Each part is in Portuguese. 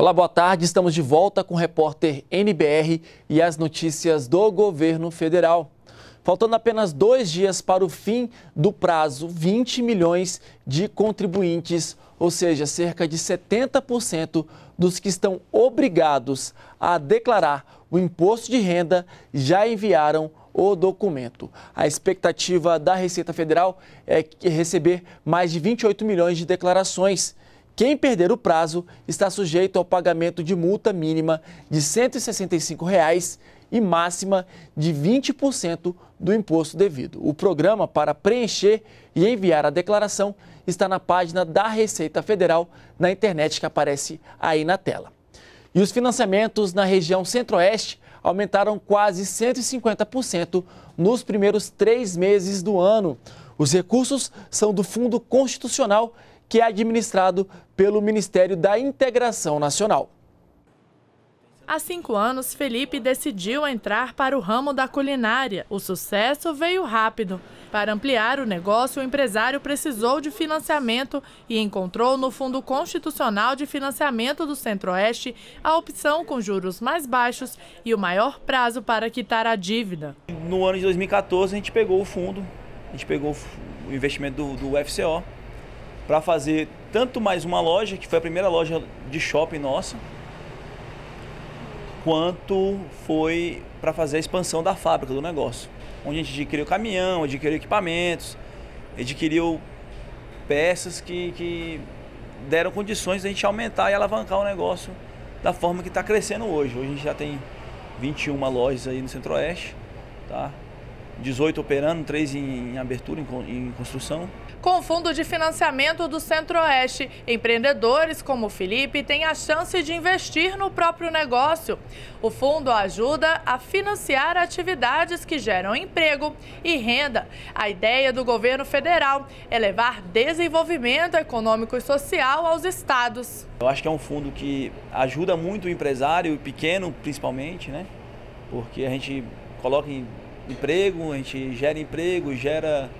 Olá, boa tarde. Estamos de volta com o repórter NBR e as notícias do governo federal. Faltando apenas dois dias para o fim do prazo, 20 milhões de contribuintes, ou seja, cerca de 70% dos que estão obrigados a declarar o imposto de renda, já enviaram o documento. A expectativa da Receita Federal é receber mais de 28 milhões de declarações. Quem perder o prazo está sujeito ao pagamento de multa mínima de R$ 165 reais e máxima de 20% do imposto devido. O programa para preencher e enviar a declaração está na página da Receita Federal na internet que aparece aí na tela. E os financiamentos na região Centro-Oeste aumentaram quase 150% nos primeiros três meses do ano. Os recursos são do Fundo Constitucional que é administrado pelo Ministério da Integração Nacional. Há cinco anos, Felipe decidiu entrar para o ramo da culinária. O sucesso veio rápido. Para ampliar o negócio, o empresário precisou de financiamento e encontrou no Fundo Constitucional de Financiamento do Centro-Oeste a opção com juros mais baixos e o maior prazo para quitar a dívida. No ano de 2014, a gente pegou o fundo, a gente pegou o investimento do, do FCO para fazer tanto mais uma loja, que foi a primeira loja de shopping nossa, quanto foi para fazer a expansão da fábrica do negócio. Onde a gente adquiriu caminhão, adquiriu equipamentos, adquiriu peças que, que deram condições de a gente aumentar e alavancar o negócio da forma que está crescendo hoje. Hoje a gente já tem 21 lojas aí no Centro-Oeste, tá? 18 operando, 3 em abertura, em construção. Com o Fundo de Financiamento do Centro-Oeste, empreendedores como Felipe têm a chance de investir no próprio negócio. O fundo ajuda a financiar atividades que geram emprego e renda. A ideia do governo federal é levar desenvolvimento econômico e social aos estados. Eu acho que é um fundo que ajuda muito o empresário, pequeno principalmente, né? porque a gente coloca em emprego, a gente gera emprego, gera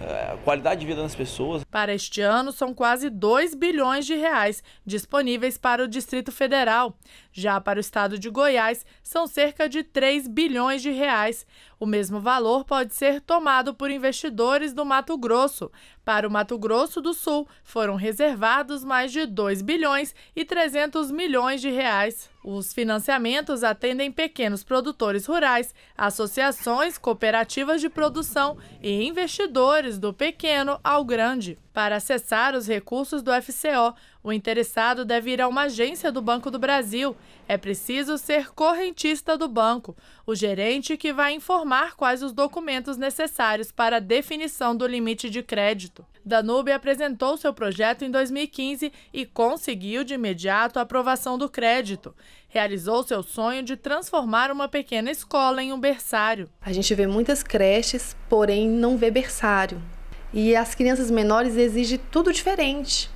eh, qualidade de vida nas pessoas. Para este ano, são quase 2 bilhões de reais disponíveis para o Distrito Federal. Já para o estado de Goiás, são cerca de 3 bilhões de reais. O mesmo valor pode ser tomado por investidores do Mato Grosso. Para o Mato Grosso do Sul, foram reservados mais de 2 bilhões e 300 milhões de reais. Os financiamentos atendem pequenos produtores rurais, associações, cooperativas de produção e investidores do pequeno ao grande. Para acessar os recursos do FCO, o interessado deve ir a uma agência do Banco do Brasil. É preciso ser correntista do banco, o gerente que vai informar quais os documentos necessários para a definição do limite de crédito. Danube apresentou seu projeto em 2015 e conseguiu de imediato a aprovação do crédito. Realizou seu sonho de transformar uma pequena escola em um berçário. A gente vê muitas creches, porém não vê berçário. E as crianças menores exigem tudo diferente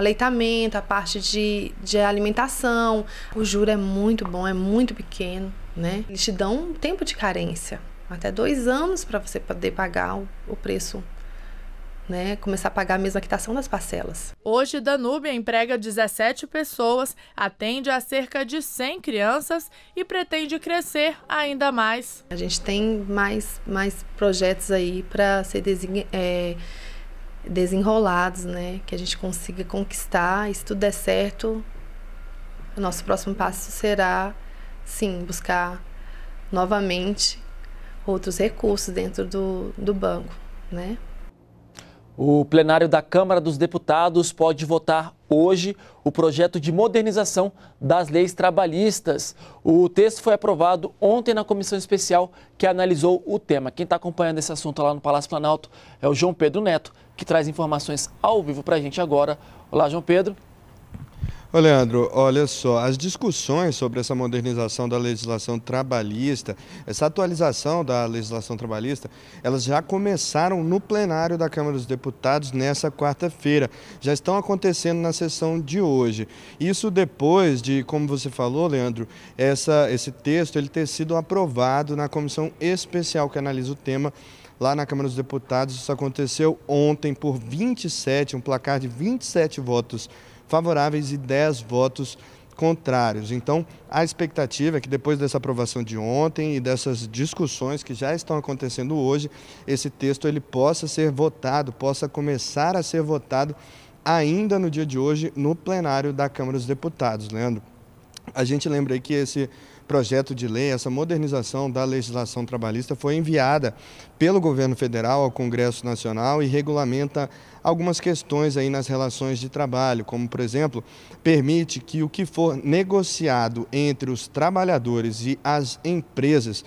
aleitamento, a parte de, de alimentação. O juro é muito bom, é muito pequeno, né? Eles te dão um tempo de carência, até dois anos para você poder pagar o, o preço né, começar a pagar a mesma quitação das parcelas. Hoje, Danúbia emprega 17 pessoas, atende a cerca de 100 crianças e pretende crescer ainda mais. A gente tem mais, mais projetos aí para ser desenhado. É desenrolados, né? Que a gente consiga conquistar. E se tudo der certo, o nosso próximo passo será, sim, buscar novamente outros recursos dentro do, do banco, né? O plenário da Câmara dos Deputados pode votar hoje o projeto de modernização das leis trabalhistas. O texto foi aprovado ontem na comissão especial que analisou o tema. Quem está acompanhando esse assunto lá no Palácio Planalto é o João Pedro Neto, que traz informações ao vivo para a gente agora. Olá, João Pedro. Ô Leandro, olha só, as discussões sobre essa modernização da legislação trabalhista, essa atualização da legislação trabalhista, elas já começaram no plenário da Câmara dos Deputados nessa quarta-feira. Já estão acontecendo na sessão de hoje. Isso depois de, como você falou, Leandro, essa, esse texto ele ter sido aprovado na comissão especial que analisa o tema lá na Câmara dos Deputados. Isso aconteceu ontem por 27, um placar de 27 votos favoráveis e 10 votos contrários. Então, a expectativa é que depois dessa aprovação de ontem e dessas discussões que já estão acontecendo hoje, esse texto ele possa ser votado, possa começar a ser votado ainda no dia de hoje no plenário da Câmara dos Deputados, Leandro. A gente lembra aí que esse projeto de lei, essa modernização da legislação trabalhista foi enviada pelo governo federal ao Congresso Nacional e regulamenta algumas questões aí nas relações de trabalho, como por exemplo, permite que o que for negociado entre os trabalhadores e as empresas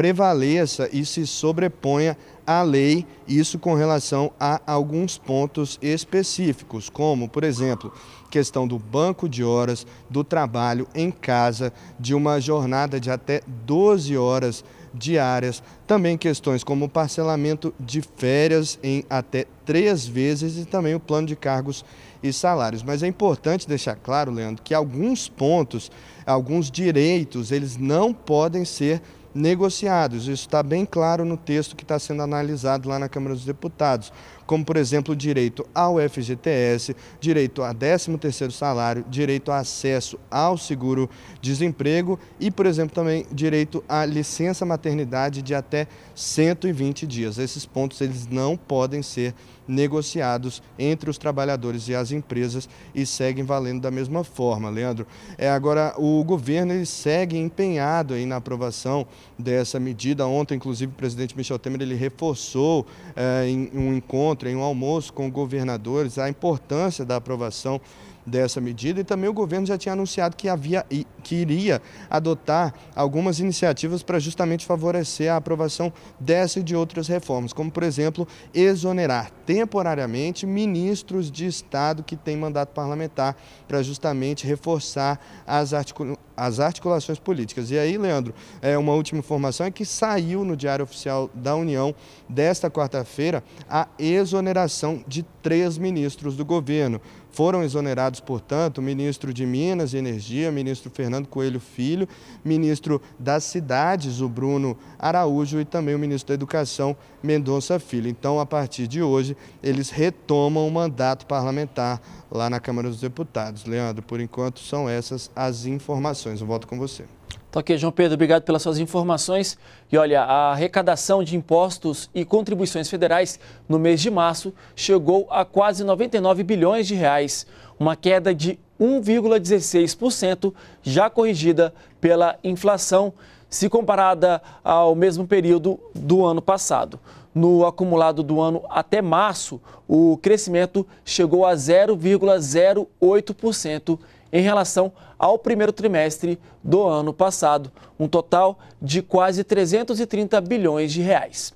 prevaleça e se sobreponha à lei, isso com relação a alguns pontos específicos, como, por exemplo, questão do banco de horas, do trabalho em casa, de uma jornada de até 12 horas diárias, também questões como parcelamento de férias em até três vezes e também o plano de cargos e salários. Mas é importante deixar claro, Leandro, que alguns pontos, alguns direitos, eles não podem ser negociados. Isso está bem claro no texto que está sendo analisado lá na Câmara dos Deputados, como, por exemplo, direito ao FGTS, direito a 13º salário, direito a acesso ao seguro-desemprego e, por exemplo, também direito à licença maternidade de até 120 dias. Esses pontos eles não podem ser negociados entre os trabalhadores e as empresas e seguem valendo da mesma forma, Leandro. É, agora, o governo ele segue empenhado aí na aprovação dessa medida. Ontem, inclusive, o presidente Michel Temer ele reforçou eh, em um encontro, em um almoço com governadores, a importância da aprovação dessa medida e também o governo já tinha anunciado que, havia, que iria adotar algumas iniciativas para justamente favorecer a aprovação dessa e de outras reformas, como por exemplo exonerar temporariamente ministros de Estado que têm mandato parlamentar para justamente reforçar as, articula as articulações políticas. E aí, Leandro, é, uma última informação é que saiu no Diário Oficial da União desta quarta-feira a exoneração de três ministros do governo. Foram exonerados, portanto, o ministro de Minas e Energia, ministro Fernando Coelho Filho, ministro das Cidades, o Bruno Araújo, e também o ministro da Educação, Mendonça Filho. Então, a partir de hoje, eles retomam o mandato parlamentar lá na Câmara dos Deputados. Leandro, por enquanto, são essas as informações. Eu volto com você. Tá ok, João Pedro, obrigado pelas suas informações. E olha, a arrecadação de impostos e contribuições federais no mês de março chegou a quase 99 bilhões de reais, uma queda de 1,16% já corrigida pela inflação, se comparada ao mesmo período do ano passado. No acumulado do ano até março, o crescimento chegou a 0,08% em relação ao primeiro trimestre do ano passado, um total de quase 330 bilhões de reais.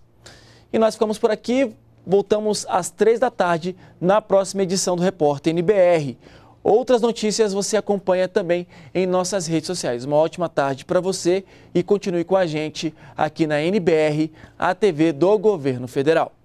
E nós ficamos por aqui, voltamos às três da tarde na próxima edição do Repórter NBR. Outras notícias você acompanha também em nossas redes sociais. Uma ótima tarde para você e continue com a gente aqui na NBR, a TV do Governo Federal.